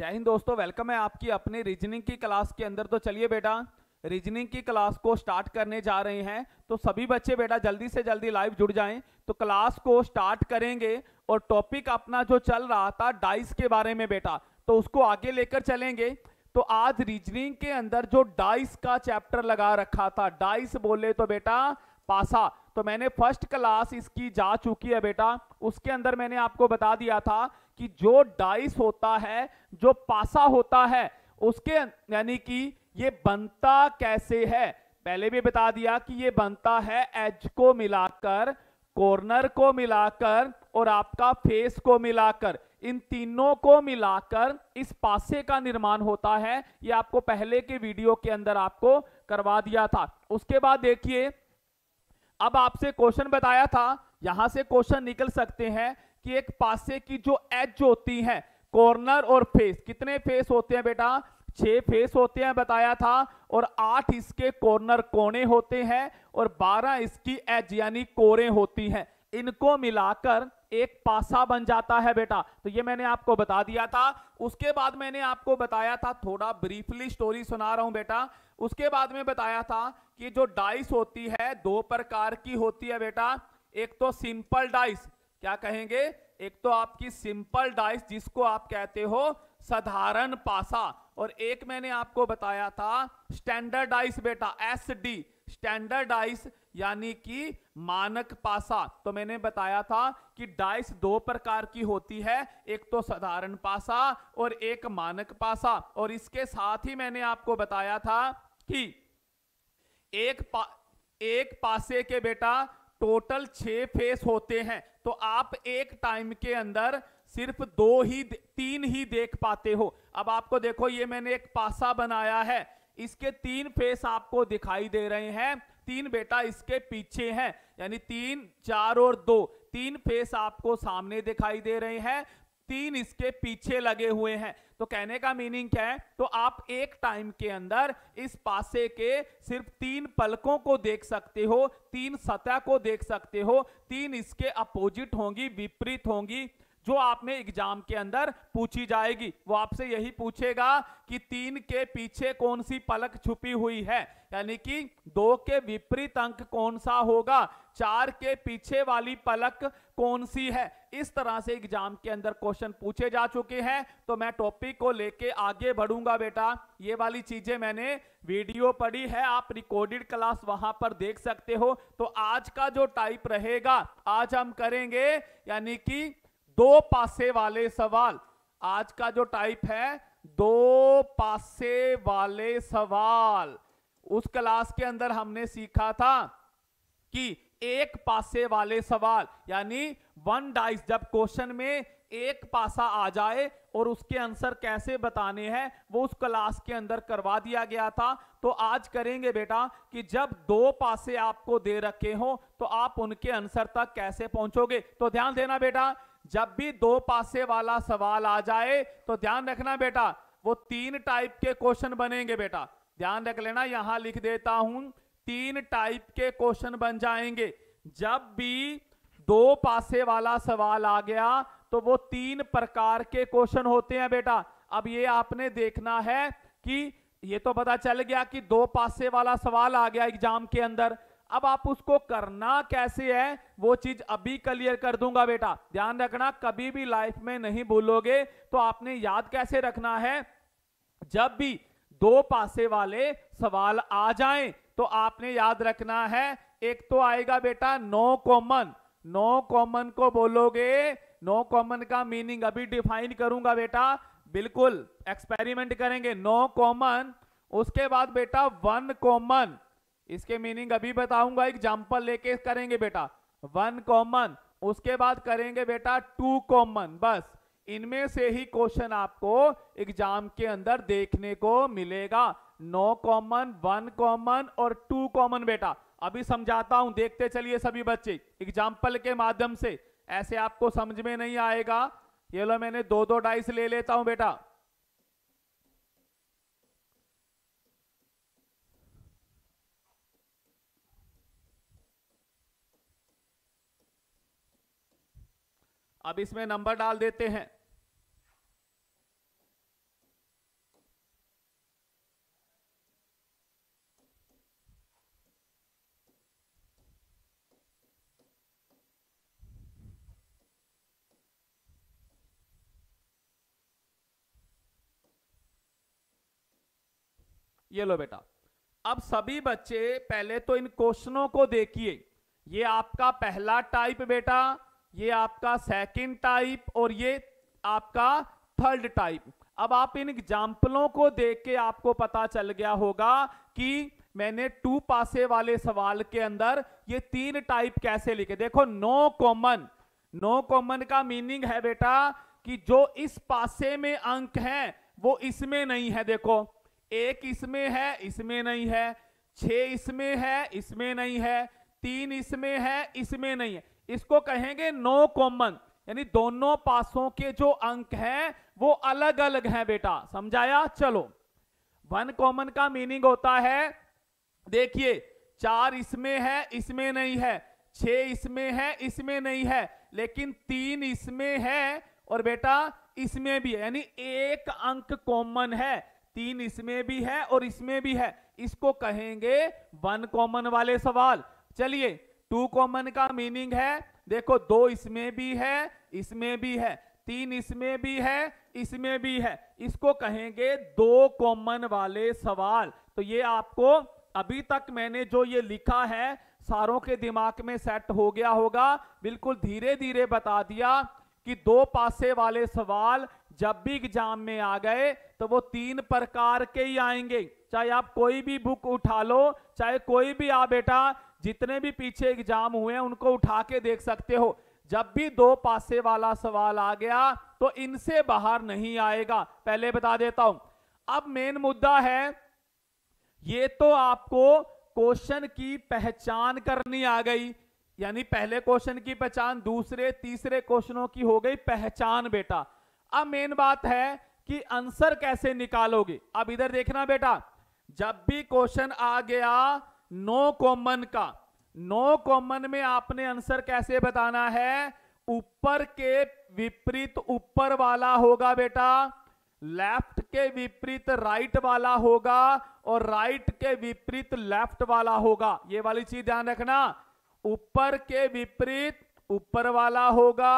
जय हिंद दोस्तों वेलकम है आपकी अपनी रीजनिंग की क्लास के अंदर तो चलिए बेटा रीजनिंग की क्लास को स्टार्ट करने जा रहे हैं तो सभी बच्चे बेटा जल्दी से जल्दी लाइव जुड़ जाएं तो क्लास को स्टार्ट करेंगे और टॉपिक अपना जो चल रहा था डाइस के बारे में बेटा तो उसको आगे लेकर चलेंगे तो आज रीजनिंग के अंदर जो डाइस का चैप्टर लगा रखा था डाइस बोले तो बेटा पासा तो मैंने फर्स्ट क्लास इसकी जा चुकी है बेटा उसके अंदर मैंने आपको बता दिया था कि जो डाइस होता है जो पासा होता है उसके अं-, यानी कि ये बनता कैसे है पहले भी बता दिया कि ये बनता है एज को मिलाकर कॉर्नर को मिलाकर और आपका फेस को मिलाकर इन तीनों को मिलाकर इस पासे का निर्माण होता है ये आपको पहले के वीडियो के अंदर आपको करवा दिया था उसके बाद देखिए अब आपसे क्वेश्चन बताया था यहां से क्वेश्चन निकल सकते हैं कि एक पासे की जो एज होती है कॉर्नर और फेस कितने फेस होते हैं बेटा छह फेस होते हैं बताया था और आठ इसके कॉर्नर कोने होते हैं और बारह इसकी एज यानी कोरे होती हैं इनको मिलाकर एक पासा बन जाता है बेटा तो ये मैंने आपको बता दिया था उसके बाद मैंने आपको बताया था थोड़ा ब्रीफली स्टोरी सुना रहा हूं बेटा उसके बाद में बताया था कि जो डाइस होती है दो प्रकार की होती है बेटा एक तो सिंपल डाइस क्या कहेंगे एक तो आपकी सिंपल डाइस जिसको आप कहते हो साधारण पासा और एक मैंने आपको बताया था स्टैंडर्ड डाइस बेटा एस डी स्टैंडर्ड डाइस यानी कि मानक पासा तो मैंने बताया था कि डाइस दो प्रकार की होती है एक तो साधारण पासा और एक मानक पासा और इसके साथ ही मैंने आपको बताया था कि एक पा, एक पासे के बेटा टोटल छ फेस होते हैं तो आप एक टाइम के अंदर सिर्फ दो ही तीन ही देख पाते हो अब आपको देखो ये मैंने एक पासा बनाया है इसके तीन फेस आपको दिखाई दे रहे हैं तीन बेटा इसके पीछे हैं यानी तीन चार और दो तीन फेस आपको सामने दिखाई दे रहे हैं तीन इसके पीछे लगे हुए हैं तो कहने का मीनिंग क्या है तो आप एक टाइम के अंदर इस पासे के सिर्फ तीन पलकों को देख सकते हो तीन सतह को देख सकते हो तीन इसके अपोजिट होंगी विपरीत होंगी जो आप में एग्जाम के अंदर पूछी जाएगी वो आपसे यही पूछेगा कि तीन के पीछे कौन सी पलक छुपी हुई है यानी कि दो के विपरीत अंक कौन सा होगा चार के पीछे वाली पलक कौन सी है इस तरह से एग्जाम के अंदर क्वेश्चन पूछे जा चुके हैं तो मैं टॉपिक को लेके आगे बढ़ूंगा बेटा ये वाली चीजें मैंने वीडियो पढ़ी है आप रिकॉर्डेड क्लास वहां पर देख सकते हो तो आज का जो टाइप रहेगा आज हम करेंगे यानी कि दो पासे वाले सवाल आज का जो टाइप है दो पासे वाले सवाल उस क्लास के अंदर हमने सीखा था कि एक पासे वाले सवाल यानी वन डाइस जब क्वेश्चन में एक पासा आ जाए और उसके आंसर कैसे बताने हैं वो उस क्लास के अंदर करवा दिया गया था तो आज करेंगे बेटा कि जब दो पासे आपको दे रखे हो तो आप उनके आंसर तक कैसे पहुंचोगे तो ध्यान देना बेटा जब भी दो पासे वाला सवाल आ जाए तो ध्यान रखना बेटा वो तीन टाइप के क्वेश्चन बनेंगे बेटा ध्यान रख लेना यहां लिख देता हूं तीन टाइप के क्वेश्चन बन जाएंगे जब भी दो पासे वाला सवाल आ गया तो वो तीन प्रकार के क्वेश्चन होते हैं बेटा अब ये आपने देखना है कि ये तो पता चल गया कि दो पासे वाला सवाल आ गया एग्जाम के अंदर अब आप उसको करना कैसे है वो चीज अभी क्लियर कर दूंगा बेटा ध्यान रखना कभी भी लाइफ में नहीं भूलोगे तो आपने याद कैसे रखना है जब भी दो पासे वाले सवाल आ जाएं तो आपने याद रखना है एक तो आएगा बेटा नो कॉमन नो कॉमन को बोलोगे नो कॉमन का मीनिंग अभी डिफाइन करूंगा बेटा बिल्कुल एक्सपेरिमेंट करेंगे नो कॉमन उसके बाद बेटा वन कॉमन इसके मीनिंग अभी बताऊंगा एग्जाम्पल लेके करेंगे बेटा वन कॉमन उसके बाद करेंगे बेटा टू कॉमन बस इनमें से ही क्वेश्चन आपको एग्जाम के अंदर देखने को मिलेगा नो कॉमन वन कॉमन और टू कॉमन बेटा अभी समझाता हूं देखते चलिए सभी बच्चे एग्जाम्पल के माध्यम से ऐसे आपको समझ में नहीं आएगा ये लो मैंने दो दो डाइस ले लेता हूं बेटा अब इसमें नंबर डाल देते हैं ये लो बेटा अब सभी बच्चे पहले तो इन क्वेश्चनों को देखिए ये आपका पहला टाइप बेटा ये आपका सेकंड टाइप और ये आपका थर्ड टाइप अब आप इन एग्जाम्पलों को देख के आपको पता चल गया होगा कि मैंने टू पासे वाले सवाल के अंदर ये तीन टाइप कैसे लिखे देखो नो कॉमन नो कॉमन का मीनिंग है बेटा कि जो इस पासे में अंक है वो इसमें नहीं है देखो एक इसमें है इसमें नहीं है छः इसमें है इसमें नहीं है तीन इसमें है इसमें नहीं है इसको कहेंगे नो कॉमन यानी दोनों पासों के जो अंक हैं वो अलग अलग हैं बेटा समझाया चलो वन कॉमन का मीनिंग होता है देखिए चार इसमें है इसमें नहीं है छ इसमें है इसमें नहीं है लेकिन तीन इसमें है और बेटा इसमें भी है यानी एक अंक कॉमन है तीन इसमें भी है और इसमें भी है इसको कहेंगे वन कॉमन वाले सवाल चलिए टू कॉमन का मीनिंग है देखो दो इसमें भी है इसमें भी है तीन इसमें भी है इसमें भी है इसको कहेंगे दो कॉमन वाले सवाल तो ये आपको अभी तक मैंने जो ये लिखा है सारों के दिमाग में सेट हो गया होगा बिल्कुल धीरे धीरे बता दिया कि दो पासे वाले सवाल जब भी एग्जाम में आ गए तो वो तीन प्रकार के ही आएंगे चाहे आप कोई भी बुक उठा लो चाहे कोई भी आ बेटा जितने भी पीछे एग्जाम हुए हैं उनको उठा के देख सकते हो जब भी दो पासे वाला सवाल आ गया तो इनसे बाहर नहीं आएगा पहले बता देता हूं अब मेन मुद्दा है ये तो आपको क्वेश्चन की पहचान करनी आ गई यानी पहले क्वेश्चन की पहचान दूसरे तीसरे क्वेश्चनों की हो गई पहचान बेटा अब मेन बात है कि आंसर कैसे निकालोगे अब इधर देखना बेटा जब भी क्वेश्चन आ गया नो कॉमन का नो कॉमन में आपने आंसर कैसे बताना है ऊपर के विपरीत ऊपर वाला होगा बेटा लेफ्ट के विपरीत राइट वाला होगा और राइट के विपरीत लेफ्ट वाला होगा ये वाली चीज ध्यान रखना ऊपर के विपरीत ऊपर वाला होगा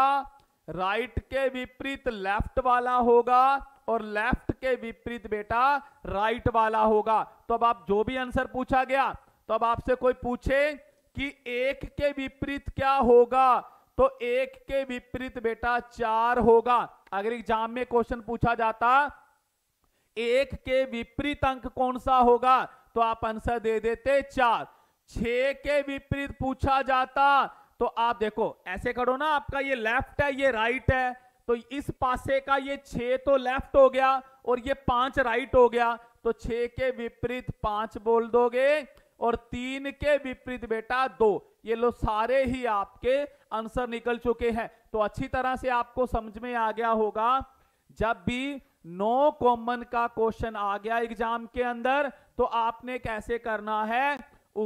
राइट के विपरीत लेफ्ट वाला होगा और लेफ्ट के विपरीत बेटा राइट वाला होगा तो अब आप जो भी आंसर पूछा गया तो अब आपसे कोई पूछे कि एक के विपरीत क्या होगा तो एक के विपरीत बेटा चार होगा अगर एग्जाम में क्वेश्चन पूछा जाता एक के विपरीत अंक कौन सा होगा तो आप आंसर दे देते चार छ के विपरीत पूछा जाता तो आप देखो ऐसे करो ना आपका ये लेफ्ट है ये राइट है तो इस पासे का ये छ तो लेफ्ट हो गया और ये पांच राइट हो गया तो छ के विपरीत पांच बोल दोगे और तीन के विपरीत बेटा दो ये लो सारे ही आपके आंसर निकल चुके हैं तो अच्छी तरह से आपको समझ में आ गया होगा जब भी नो कॉमन का क्वेश्चन आ गया एग्जाम के अंदर तो आपने कैसे करना है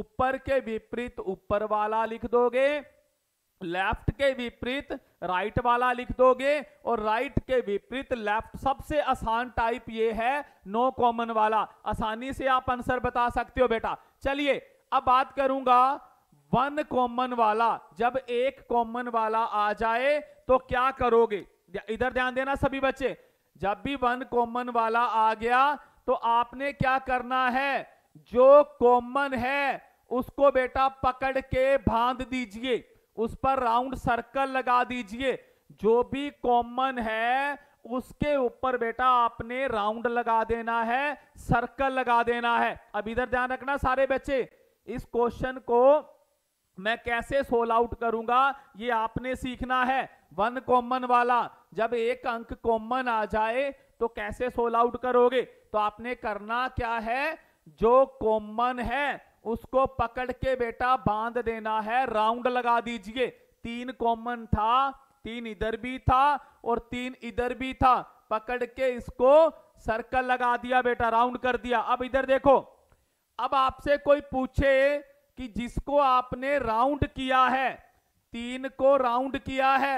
ऊपर के विपरीत ऊपर वाला लिख दोगे लेफ्ट के विपरीत राइट वाला लिख दोगे और राइट के विपरीत लेफ्ट सबसे आसान टाइप ये है नो कॉमन वाला आसानी से आप आंसर बता सकते हो बेटा चलिए अब बात करूंगा वन कॉमन वाला जब एक कॉमन वाला आ जाए तो क्या करोगे इधर ध्यान देना सभी बच्चे जब भी वन कॉमन वाला आ गया तो आपने क्या करना है जो कॉमन है उसको बेटा पकड़ के बांध दीजिए उस पर राउंड सर्कल लगा दीजिए जो भी कॉमन है उसके ऊपर बेटा आपने राउंड लगा देना है सर्कल लगा देना है अब इधर ध्यान रखना सारे बच्चे इस क्वेश्चन को मैं कैसे सोल आउट करूंगा ये आपने सीखना है वन कॉमन वाला जब एक अंक कॉमन आ जाए तो कैसे सोल आउट करोगे तो आपने करना क्या है जो कॉमन है उसको पकड़ के बेटा बांध देना है राउंड लगा दीजिए तीन कॉमन था तीन इधर भी था और तीन इधर भी था पकड़ के इसको सर्कल लगा दिया बेटा राउंड कर दिया अब इधर देखो अब आपसे कोई पूछे कि जिसको आपने राउंड किया है तीन को राउंड किया है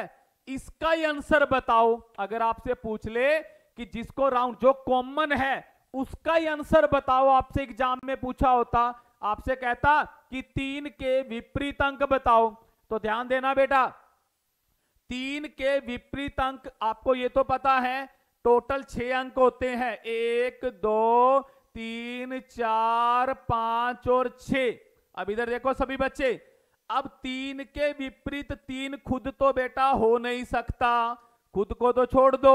इसका ही आंसर बताओ अगर आपसे पूछ ले कि जिसको राउंड जो कॉमन है उसका ही आंसर बताओ आपसे एग्जाम में पूछा होता आपसे कहता कि तीन के विपरीत अंक बताओ तो ध्यान देना बेटा तीन के विपरीत अंक आपको ये तो पता है टोटल छह अंक होते हैं एक दो तीन चार पांच और छ अब इधर देखो सभी बच्चे अब तीन के विपरीत तीन खुद तो बेटा हो नहीं सकता खुद को तो छोड़ दो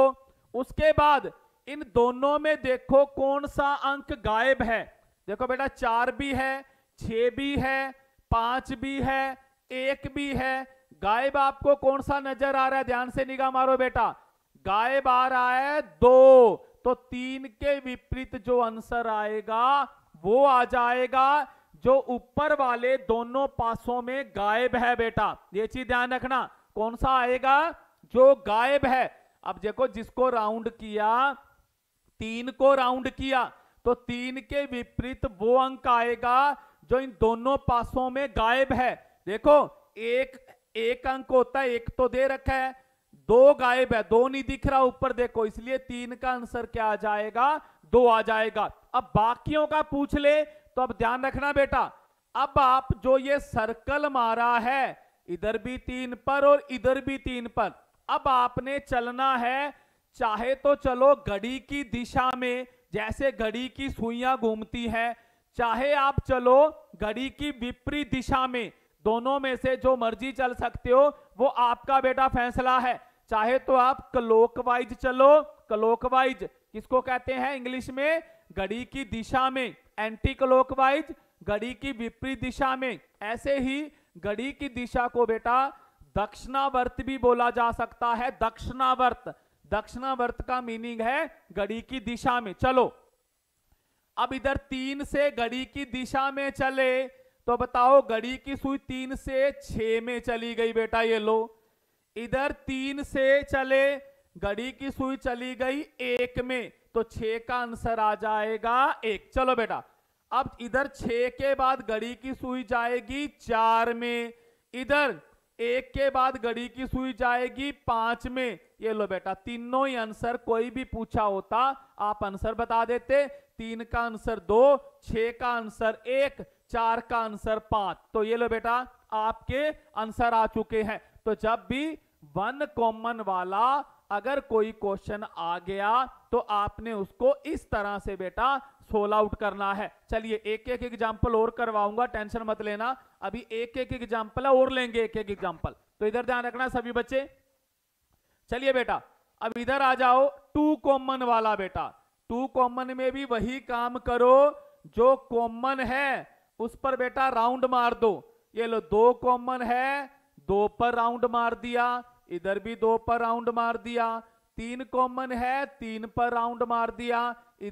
उसके बाद इन दोनों में देखो कौन सा अंक गायब है देखो बेटा चार भी है छ भी है पांच भी है एक भी है गायब आपको कौन सा नजर आ रहा है ध्यान से निगाह मारो बेटा गायब आ रहा है दो तो तीन के विपरीत जो आंसर आएगा वो आ जाएगा जो ऊपर वाले दोनों पासों में गायब है बेटा ये चीज ध्यान रखना कौन सा आएगा जो गायब है अब देखो जिसको राउंड किया तीन को राउंड किया तो तीन के विपरीत वो अंक आएगा जो इन दोनों पासों में गायब है देखो एक एक अंक होता है एक तो दे रखा है दो गायब है दो नहीं दिख रहा ऊपर देखो इसलिए तीन का आंसर क्या आ जाएगा दो आ जाएगा अब बाकियों का पूछ ले तो अब ध्यान रखना बेटा अब आप जो ये सर्कल मारा है इधर भी तीन पर और इधर भी तीन पर अब आपने चलना है चाहे तो चलो घड़ी की दिशा में जैसे घड़ी की सुइया घूमती है चाहे आप चलो घड़ी की विपरीत दिशा में दोनों में से जो मर्जी चल सकते हो वो आपका बेटा फैसला है चाहे तो आप क्लोकवाइज चलो क्लोकवाइज किसको कहते हैं इंग्लिश में घड़ी की दिशा में एंटी क्लोकवाइज घड़ी की विपरीत दिशा में ऐसे ही घड़ी की दिशा को बेटा दक्षिणावर्त भी बोला जा सकता है दक्षिणावर्त दक्षिणावर्त का मीनिंग है घड़ी की दिशा में चलो अब इधर तीन से घड़ी की दिशा में चले तो बताओ घड़ी की सुई तीन से छ में चली गई बेटा ये लो इधर तीन से चले घड़ी की सुई चली गई एक में तो छ का आंसर आ जाएगा एक चलो बेटा अब इधर छ के बाद घड़ी की सुई जाएगी चार में इधर एक के बाद घड़ी की सुई जाएगी पांच में ये लो बेटा तीनों ही आंसर कोई भी पूछा होता आप आंसर बता देते तीन का आंसर दो छ का आंसर एक चार का आंसर पांच तो ये लो बेटा आपके आंसर आ चुके हैं तो जब भी वन कॉमन वाला अगर कोई क्वेश्चन आ गया तो आपने उसको इस तरह से बेटा सोल आउट करना है चलिए एक एक एग्जाम्पल और करवाऊंगा टेंशन मत लेना अभी एक एक एग्जाम्पल और लेंगे एक एक एग्जाम्पल तो इधर ध्यान रखना सभी बच्चे चलिए बेटा अब इधर आ जाओ टू कॉमन वाला बेटा टू कॉमन में भी वही काम करो जो कॉमन है उस पर बेटा राउंड मार दो ये लो दो कॉमन है दो पर राउंड मार दिया इधर भी दो पर राउंड मार दिया तीन कॉमन है तीन पर राउंड मार दिया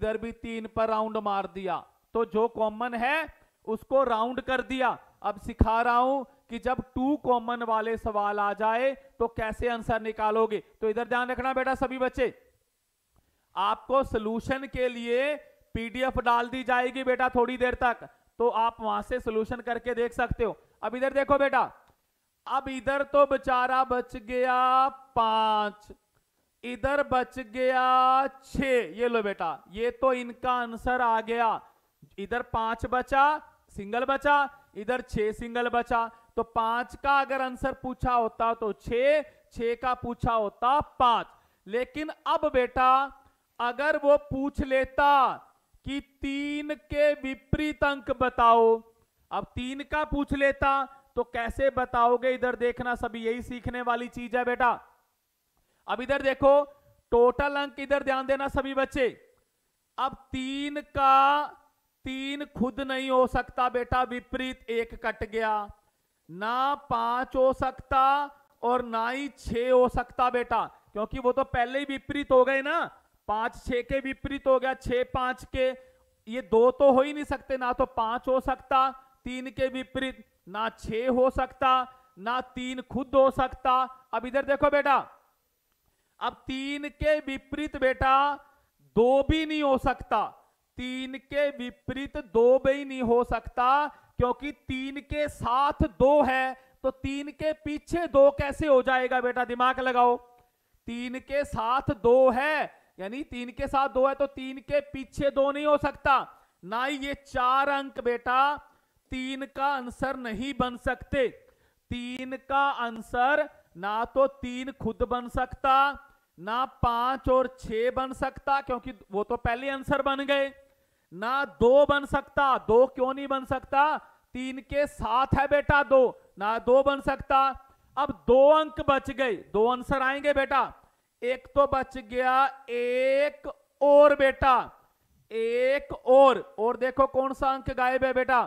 इधर भी तीन पर राउंड मार दिया तो जो कॉमन है उसको राउंड कर दिया अब सिखा रहा हूं कि जब टू कॉमन वाले सवाल आ जाए तो कैसे आंसर निकालोगे तो इधर ध्यान रखना बेटा सभी बच्चे आपको सोल्यूशन के लिए पीडीएफ डाल दी जाएगी बेटा थोड़ी देर तक तो आप वहां से सोल्यूशन करके देख सकते हो अब इधर देखो बेटा अब इधर तो बेचारा बच गया पांच इधर बच गया छ ये लो बेटा ये तो इनका आंसर आ गया इधर पांच बचा सिंगल बचा इधर छह सिंगल बचा तो पांच का अगर आंसर पूछा होता तो छह छे का पूछा होता पांच लेकिन अब बेटा अगर वो पूछ लेता कि तीन के विपरीत अंक बताओ अब तीन का पूछ लेता तो कैसे बताओगे इधर देखना सभी यही सीखने वाली चीज है बेटा अब इधर देखो टोटल अंक इधर ध्यान देना सभी बच्चे अब तीन का तीन खुद नहीं हो सकता बेटा विपरीत एक कट गया ना पांच हो सकता और ना ही छ हो सकता बेटा क्योंकि वो तो पहले ही विपरीत हो गए ना पांच छ के विपरीत हो गया छे पांच के ये दो तो हो ही नहीं सकते ना तो पांच हो सकता तीन के विपरीत ना छ हो सकता ना तीन खुद हो सकता अब इधर देखो बेटा अब तीन के विपरीत बेटा दो भी नहीं हो सकता तीन के विपरीत दो भी नहीं हो सकता क्योंकि तीन के साथ दो है तो तीन के पीछे दो कैसे हो जाएगा बेटा दिमाग लगाओ तीन के साथ दो है यानी तीन के साथ दो है तो तीन के पीछे दो नहीं हो सकता ना ही ये चार अंक बेटा तीन का आंसर नहीं बन सकते तीन का आंसर ना तो तीन खुद बन सकता ना पांच और छ बन सकता क्योंकि वो तो पहले आंसर बन गए ना दो बन सकता दो क्यों नहीं बन सकता तीन के साथ है बेटा दो ना दो बन सकता अब दो अंक बच गए दो आंसर आएंगे बेटा एक तो बच गया एक और बेटा एक और और देखो कौन सा अंक गायब है बेटा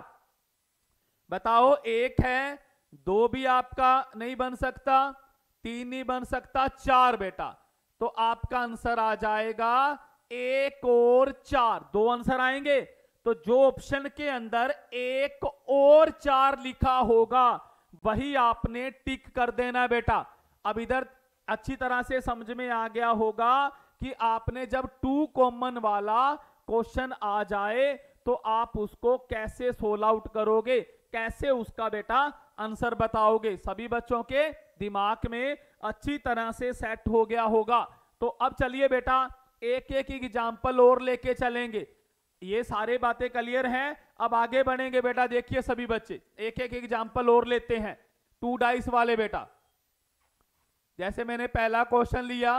बताओ एक है दो भी आपका नहीं बन सकता तीन नहीं बन सकता चार बेटा तो आपका आंसर आ जाएगा एक और चार दो आंसर आएंगे तो जो ऑप्शन के अंदर एक और चार लिखा होगा वही आपने टिक कर देना बेटा अब इधर अच्छी तरह से समझ में आ गया होगा कि आपने जब टू कॉमन वाला क्वेश्चन आ जाए तो आप उसको कैसे सोल आउट करोगे कैसे उसका बेटा आंसर बताओगे सभी बच्चों के दिमाग में अच्छी तरह से सेट हो गया होगा तो अब चलिए बेटा एक एक एग्जाम्पल और लेके चलेंगे ये सारे बातें क्लियर हैं अब आगे बढ़ेंगे बेटा देखिए सभी बच्चे एक एक एग्जाम्पल और लेते हैं टू डाइस वाले बेटा जैसे मैंने पहला क्वेश्चन लिया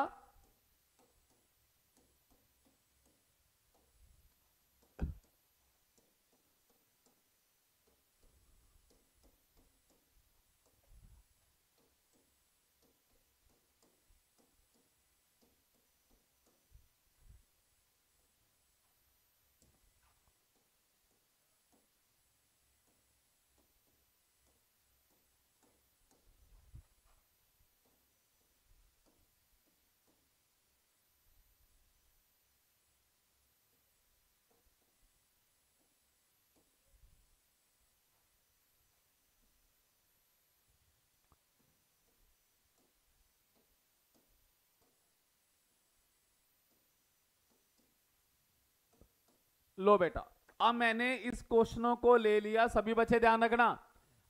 लो बेटा अब मैंने इस क्वेश्चनों को ले लिया सभी बच्चे ध्यान रखना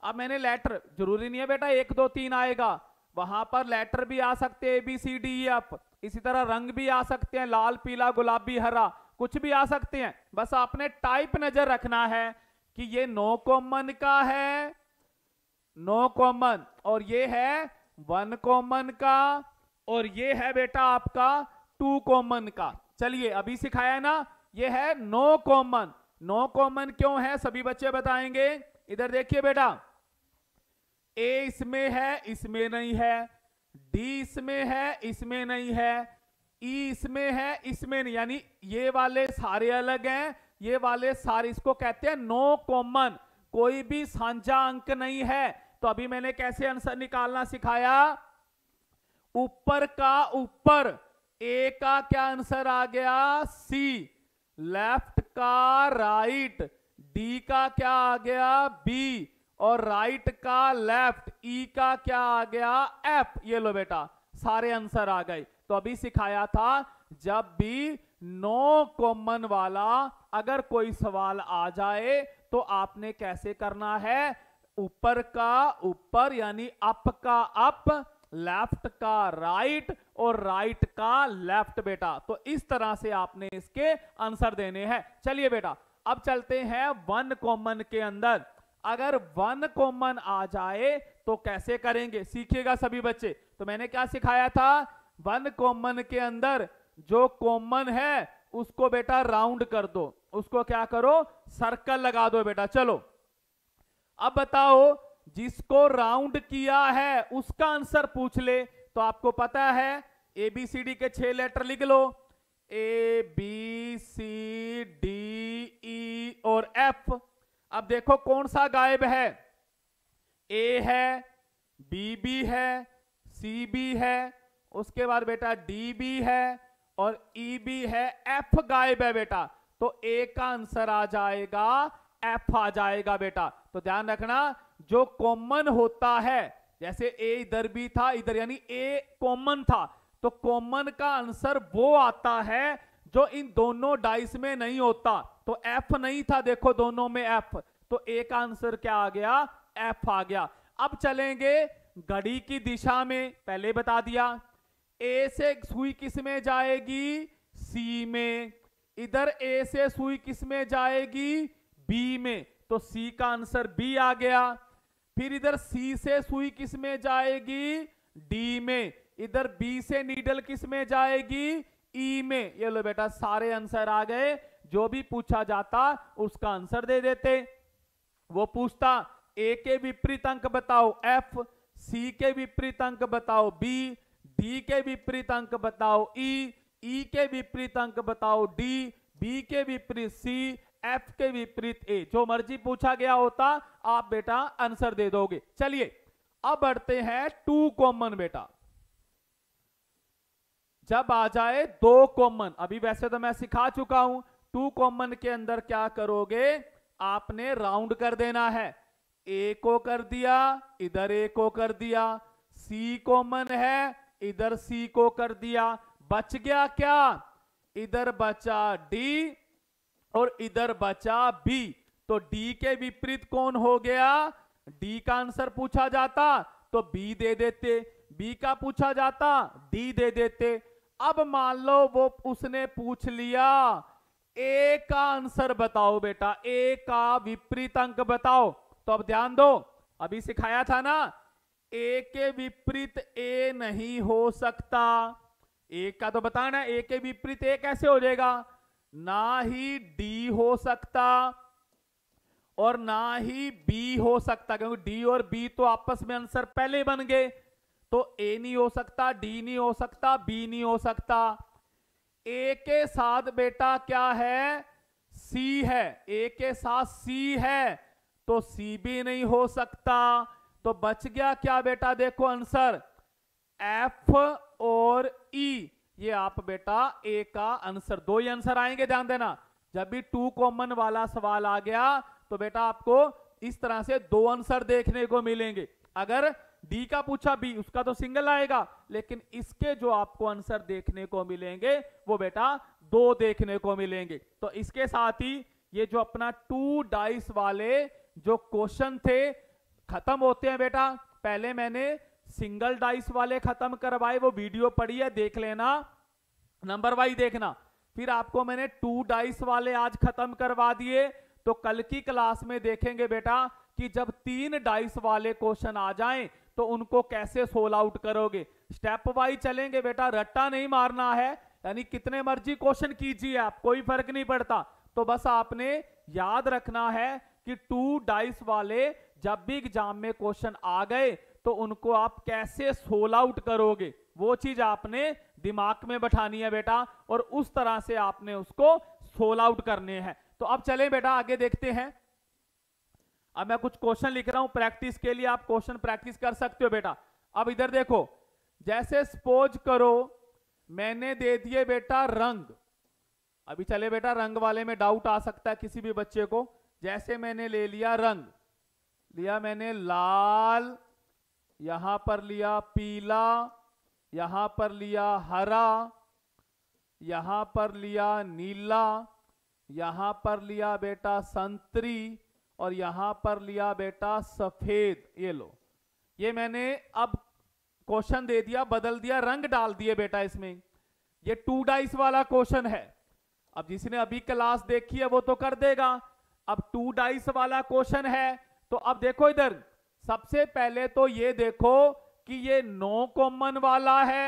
अब मैंने लेटर जरूरी नहीं है बेटा एक दो तीन आएगा वहां पर लेटर भी आ सकते हैं A B C D F इसी तरह रंग भी आ सकते हैं लाल पीला गुलाबी हरा कुछ भी आ सकते हैं बस आपने टाइप नजर रखना है कि ये नो कॉमन का है नो कॉमन और ये है वन कॉमन का और ये है बेटा आपका टू कॉमन का चलिए अभी सिखाया ना ये है नो कॉमन नो कॉमन क्यों है सभी बच्चे बताएंगे इधर देखिए बेटा ए इसमें है इसमें नहीं है डी इसमें है इसमें नहीं है ई e इसमें है इसमें नहीं यानी ये वाले सारे अलग हैं ये वाले सारे इसको कहते हैं नो कॉमन कोई भी साझा अंक नहीं है तो अभी मैंने कैसे आंसर निकालना सिखाया ऊपर का ऊपर ए का क्या आंसर आ गया सी लेफ्ट का राइट डी का क्या आ गया बी और राइट का लेफ्ट ई e का क्या आ गया एफ ये लो बेटा सारे आंसर आ गए तो अभी सिखाया था जब भी नो कॉमन वाला अगर कोई सवाल आ जाए तो आपने कैसे करना है ऊपर का ऊपर यानी अप का अप लेफ्ट का राइट और राइट का लेफ्ट बेटा तो इस तरह से आपने इसके आंसर देने हैं चलिए बेटा अब चलते हैं वन कॉमन के अंदर अगर वन कॉमन आ जाए तो कैसे करेंगे सीखिएगा सभी बच्चे तो मैंने क्या सिखाया था वन कॉमन के अंदर जो कॉमन है उसको बेटा राउंड कर दो उसको क्या करो सर्कल लगा दो बेटा चलो अब बताओ जिसको राउंड किया है उसका आंसर पूछ ले तो आपको पता है एबीसीडी के छह लेटर लिख लो ए बी सी डी ई और एफ अब देखो कौन सा गायब है ए है बी बी है सी बी है उसके बाद बेटा डी बी है और ई e बी है एफ गायब है बेटा तो ए का आंसर आ जाएगा एफ आ जाएगा बेटा तो ध्यान रखना जो कॉमन होता है जैसे ए इधर भी था इधर यानी ए कॉमन था तो कॉमन का आंसर वो आता है जो इन दोनों डाइस में नहीं होता तो एफ नहीं था देखो दोनों में एफ तो ए का आंसर क्या आ गया एफ आ गया अब चलेंगे घड़ी की दिशा में पहले बता दिया ए से सुई किस में जाएगी सी में इधर ए से सुई किस में जाएगी बी में तो सी का आंसर बी आ गया फिर इधर सी से सुई किस में जाएगी डी में इधर बी से नीडल किस में जाएगी ई में ये लो बेटा सारे आंसर आ गए जो भी पूछा जाता उसका आंसर दे देते वो पूछता ए के विपरीत अंक बताओ एफ सी के विपरीत अंक बताओ बी डी के विपरीत अंक बताओ ई e, ई e के विपरीत अंक बताओ डी बी के विपरीत सी एफ के विपरीत ए जो मर्जी पूछा गया होता आप बेटा आंसर दे दोगे चलिए अब बढ़ते हैं टू कॉमन बेटा जब आ जाए दो कॉमन अभी वैसे तो मैं सिखा चुका हूं टू कॉमन के अंदर क्या करोगे आपने राउंड कर देना है ए को कर दिया इधर ए को कर दिया सी कॉमन है इधर सी को कर दिया बच गया क्या इधर बचा डी और इधर बचा बी तो डी के विपरीत कौन हो गया डी का आंसर पूछा जाता तो बी दे देते बी का पूछा जाता डी दे देते अब मान लो वो उसने पूछ लिया ए का आंसर बताओ बेटा ए का विपरीत अंक बताओ तो अब ध्यान दो अभी सिखाया था ना ए के विपरीत ए नहीं हो सकता ए का तो बताना ए के विपरीत ए कैसे हो जाएगा ना ही डी हो सकता और ना ही बी हो सकता क्योंकि डी और बी तो आपस में आंसर पहले बन गए तो ए नहीं हो सकता डी नहीं हो सकता बी नहीं हो सकता ए के साथ बेटा क्या है सी है ए के साथ सी है तो सी भी नहीं हो सकता तो बच गया क्या बेटा देखो आंसर एफ और ई e. ये आप बेटा ए का आंसर दो ही आंसर आएंगे ध्यान देना जब भी टू कॉमन वाला सवाल आ गया तो बेटा आपको इस तरह से दो आंसर देखने को मिलेंगे अगर डी का पूछा बी उसका तो सिंगल आएगा लेकिन इसके जो आपको आंसर देखने को मिलेंगे वो बेटा दो देखने को मिलेंगे तो इसके साथ ही ये जो अपना टू डाइस वाले जो क्वेश्चन थे खत्म होते हैं बेटा पहले मैंने सिंगल डाइस वाले खत्म करवाए वो वीडियो पड़ी है देख लेना नंबर वाइज देखना फिर आपको मैंने टू डाइस वाले आज खत्म करवा दिए तो कल की क्लास में देखेंगे बेटा कि जब तीन डाइस वाले क्वेश्चन आ जाएं तो उनको कैसे सोल आउट करोगे स्टेप वाइज चलेंगे बेटा रट्टा नहीं मारना है यानी कितने मर्जी क्वेश्चन कीजिए आप कोई फर्क नहीं पड़ता तो बस आपने याद रखना है कि टू डाइस वाले जब भी एग्जाम में क्वेश्चन आ गए तो उनको आप कैसे सोल आउट करोगे वो चीज आपने दिमाग में बैठानी है बेटा और उस तरह से आपने उसको सोल आउट करने हैं तो अब चले बेटा आगे देखते हैं अब मैं कुछ क्वेश्चन लिख रहा हूं प्रैक्टिस के लिए आप क्वेश्चन प्रैक्टिस कर सकते हो बेटा अब इधर देखो जैसे सपोज करो मैंने दे दिए बेटा रंग अभी चले बेटा रंग वाले में डाउट आ सकता है किसी भी बच्चे को जैसे मैंने ले लिया रंग लिया मैंने लाल यहां पर लिया पीला यहां पर लिया हरा यहां पर लिया नीला यहां पर लिया बेटा संतरी और यहां पर लिया बेटा सफेद ये लो ये मैंने अब क्वेश्चन दे दिया बदल दिया रंग डाल दिए बेटा इसमें ये टू डाइस वाला क्वेश्चन है अब जिसने अभी क्लास देखी है वो तो कर देगा अब टू डाइस वाला क्वेश्चन है तो अब देखो इधर सबसे पहले तो ये देखो कि ये नो कॉमन वाला है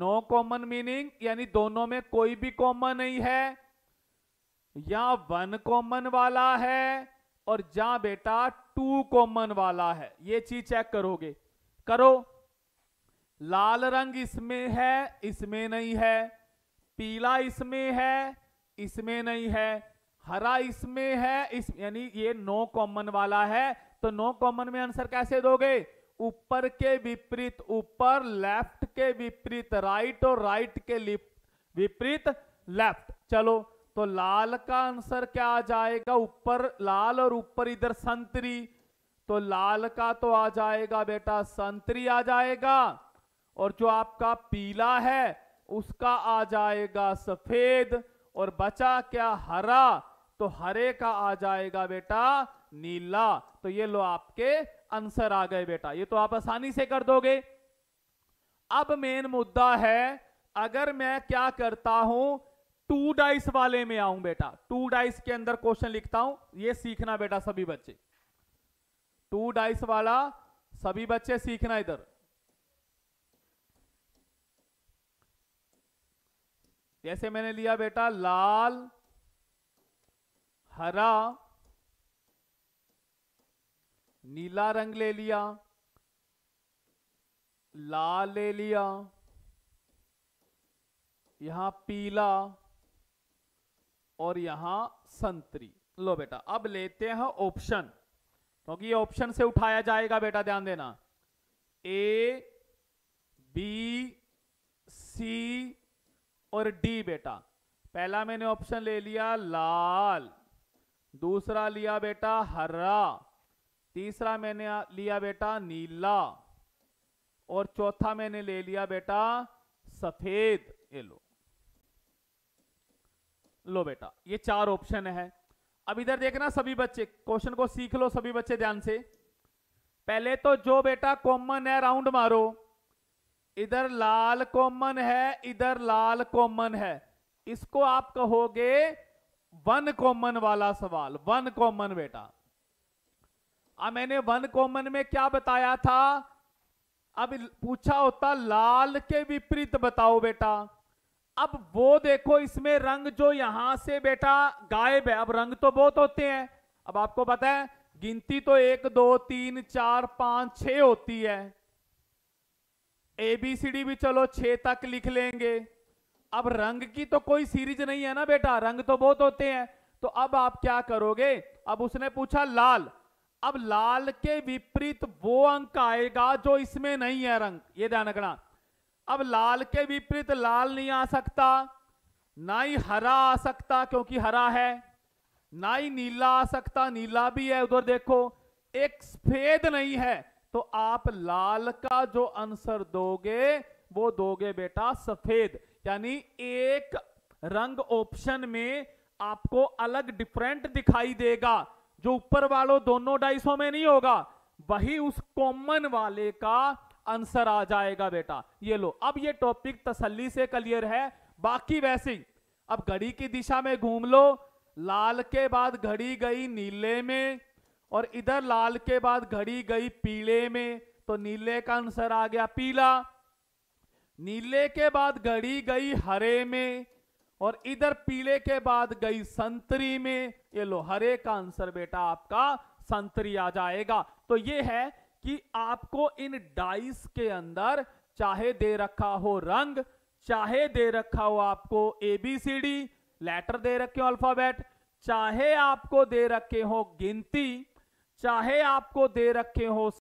नो कॉमन मीनिंग यानी दोनों में कोई भी कॉमन नहीं है या वन कॉमन वाला है और जा बेटा टू कॉमन वाला है ये चीज चेक करोगे करो लाल रंग इसमें है इसमें नहीं है पीला इसमें है इसमें नहीं है हरा इसमें है इस यानी ये नो कॉमन वाला है तो नो कॉमन में आंसर कैसे दोगे ऊपर के विपरीत ऊपर लेफ्ट के विपरीत राइट और राइट के विपरीत लेफ्ट चलो तो लाल का आंसर क्या आ जाएगा ऊपर लाल और ऊपर इधर संतरी तो लाल का तो आ जाएगा बेटा संतरी आ जाएगा और जो आपका पीला है उसका आ जाएगा सफेद और बचा क्या हरा तो हरे का आ जाएगा बेटा नीला तो ये लो आपके आंसर आ गए बेटा ये तो आप आसानी से कर दोगे अब मेन मुद्दा है अगर मैं क्या करता हूं टू डाइस वाले में आऊं बेटा टू डाइस के अंदर क्वेश्चन लिखता हूं ये सीखना बेटा सभी बच्चे टू डाइस वाला सभी बच्चे सीखना इधर जैसे मैंने लिया बेटा लाल हरा नीला रंग ले लिया लाल ले लिया यहां पीला और यहां संतरी लो बेटा अब लेते हैं ऑप्शन क्योंकि ये ऑप्शन से उठाया जाएगा बेटा ध्यान देना ए बी सी और डी बेटा पहला मैंने ऑप्शन ले लिया लाल दूसरा लिया बेटा हरा तीसरा मैंने लिया बेटा नीला और चौथा मैंने ले लिया बेटा सफेद ये लो लो बेटा ये चार ऑप्शन है अब इधर देखना सभी बच्चे क्वेश्चन को सीख लो सभी बच्चे ध्यान से पहले तो जो बेटा कॉमन है राउंड मारो इधर लाल कॉमन है इधर लाल कॉमन है इसको आप कहोगे वन कॉमन वाला सवाल वन कॉमन बेटा अब मैंने वन कॉमन में क्या बताया था अब पूछा होता लाल के विपरीत बताओ बेटा अब वो देखो इसमें रंग जो यहां से बेटा गायब है अब रंग तो बहुत होते हैं अब आपको पता है गिनती तो एक दो तीन चार पांच छ होती है ए बी सी डी भी चलो छ तक लिख लेंगे अब रंग की तो कोई सीरीज नहीं है ना बेटा रंग तो बहुत होते हैं तो अब आप क्या करोगे अब उसने पूछा लाल अब लाल के विपरीत वो अंक आएगा जो इसमें नहीं है रंग ये ध्यान रखना अब लाल के विपरीत लाल नहीं आ सकता ना ही हरा आ सकता क्योंकि हरा है ना ही नीला आ सकता नीला भी है उधर देखो एक सफेद नहीं है तो आप लाल का जो आंसर दोगे वो दोगे बेटा सफेद यानी एक रंग ऑप्शन में आपको अलग डिफरेंट दिखाई देगा जो ऊपर वालों दोनों ढाई में नहीं होगा वही उस कॉमन वाले का आंसर आ जाएगा बेटा ये लो अब ये टॉपिक तसल्ली से क्लियर है बाकी वैसे ही अब घड़ी की दिशा में घूम लो लाल के बाद घड़ी गई नीले में और इधर लाल के बाद घड़ी गई पीले में तो नीले का आंसर आ गया पीला नीले के बाद घड़ी गई हरे में और इधर पीले के बाद गई संतरी में ये लो हरे का आंसर बेटा आपका संतरी आ जाएगा तो ये है कि आपको इन डाइस के अंदर चाहे दे रखा हो रंग चाहे दे रखा हो आपको एबीसीडी लेटर दे रखे हो अल्फाबेट चाहे आपको दे रखे हो गिनती चाहे आपको दे रखे हो